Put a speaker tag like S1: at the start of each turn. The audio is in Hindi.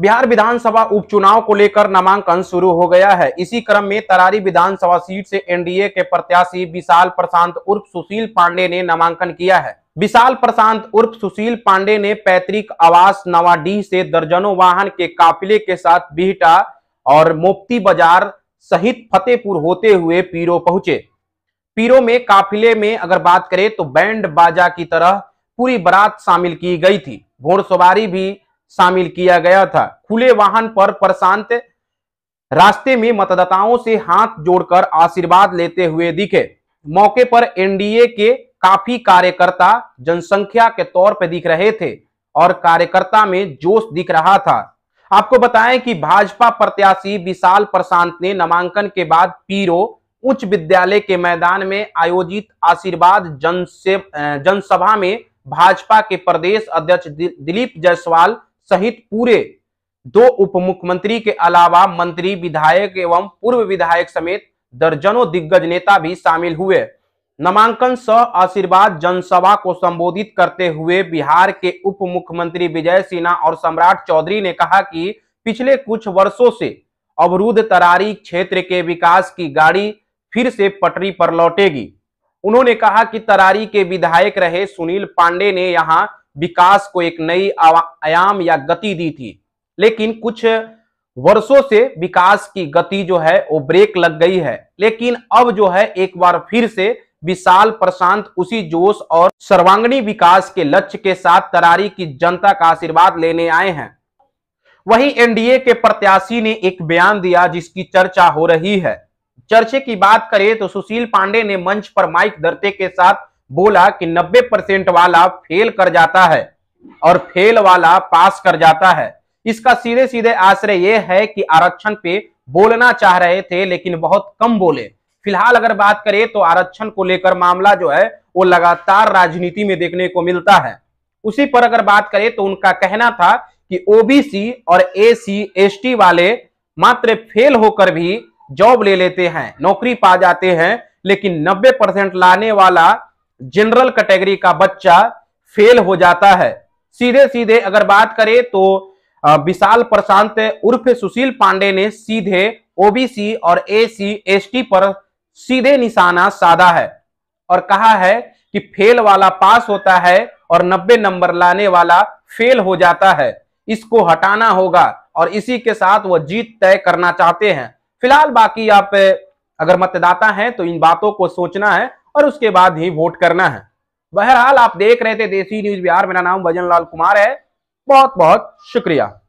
S1: बिहार विधानसभा उपचुनाव को लेकर नामांकन शुरू हो गया है इसी क्रम में तरारी विधानसभा सीट से एनडीए के प्रत्याशी विशाल प्रशांत उर्फ सुशील पांडे ने नामांकन किया है विशाल प्रशांत उर्फ सुशील पांडे ने पैतृक आवास नवाडीह से दर्जनों वाहन के काफिले के साथ बिहटा और मोप्ती बाजार सहित फतेहपुर होते हुए पीरो पहुंचे पीरो में काफिले में अगर बात करें तो बैंड बाजा की तरह पूरी बारात शामिल की गई थी घोड़सवारी भी शामिल किया गया था खुले वाहन पर प्रशांत रास्ते में मतदाताओं से हाथ जोड़कर आशीर्वाद लेते हुए दिखे मौके पर एनडीए के काफी कार्यकर्ता जनसंख्या के तौर पर दिख रहे थे और कार्यकर्ता में जोश दिख रहा था आपको बताएं कि भाजपा प्रत्याशी विशाल प्रशांत ने नामांकन के बाद पीरो उच्च विद्यालय के मैदान में आयोजित आशीर्वाद जनसभा में भाजपा के प्रदेश अध्यक्ष दिलीप जायसवाल सहित पूरे दो उप मुख्यमंत्री के अलावा मंत्री विधायक एवं पूर्व विधायक समेत दर्जनों दिग्गज नेता भी शामिल हुए नामांकन सह आशीर्वाद जनसभा को संबोधित करते हुए बिहार के उप मुख्यमंत्री विजय सिन्हा और सम्राट चौधरी ने कहा कि पिछले कुछ वर्षों से अवरुद्ध तरारी क्षेत्र के विकास की गाड़ी फिर से पटरी पर लौटेगी उन्होंने कहा कि तरारी के विधायक रहे सुनील पांडे ने यहां विकास को एक नई आयाम या गति दी थी लेकिन कुछ वर्षों से विकास की गति जो है वो ब्रेक लग गई है लेकिन अब जो है एक बार फिर से विशाल प्रशांत उसी जोश और सर्वांगीण विकास के लक्ष्य के साथ तरारी की जनता का आशीर्वाद लेने आए हैं वहीं एनडीए के प्रत्याशी ने एक बयान दिया जिसकी चर्चा हो रही है चर्चे की बात करें तो सुशील पांडे ने मंच पर माइक दर्ते के साथ बोला कि 90 परसेंट वाला फेल कर जाता है और फेल वाला पास कर जाता है इसका सीधे सीधे आश्रय यह है कि आरक्षण पे बोलना चाह रहे थे लेकिन बहुत कम बोले फिलहाल अगर बात करें तो आरक्षण को लेकर मामला जो है वो लगातार राजनीति में देखने को मिलता है उसी पर अगर बात करें तो उनका कहना था कि ओबीसी और ए सी वाले मात्र फेल होकर भी जॉब ले लेते हैं नौकरी पा जाते हैं लेकिन 90 परसेंट लाने वाला जनरल कैटेगरी का बच्चा फेल हो जाता है सीधे सीधे अगर बात करें तो विशाल प्रशांत उर्फ सुशील पांडे ने सीधे ओबीसी और एसी एसटी पर सीधे निशाना साधा है और कहा है कि फेल वाला पास होता है और 90 नंबर लाने वाला फेल हो जाता है इसको हटाना होगा और इसी के साथ वह जीत तय करना चाहते हैं फिलहाल बाकी आप अगर मतदाता हैं तो इन बातों को सोचना है और उसके बाद ही वोट करना है बहरहाल आप देख रहे थे देसी न्यूज बिहार मेरा नाम भजन लाल कुमार है बहुत बहुत शुक्रिया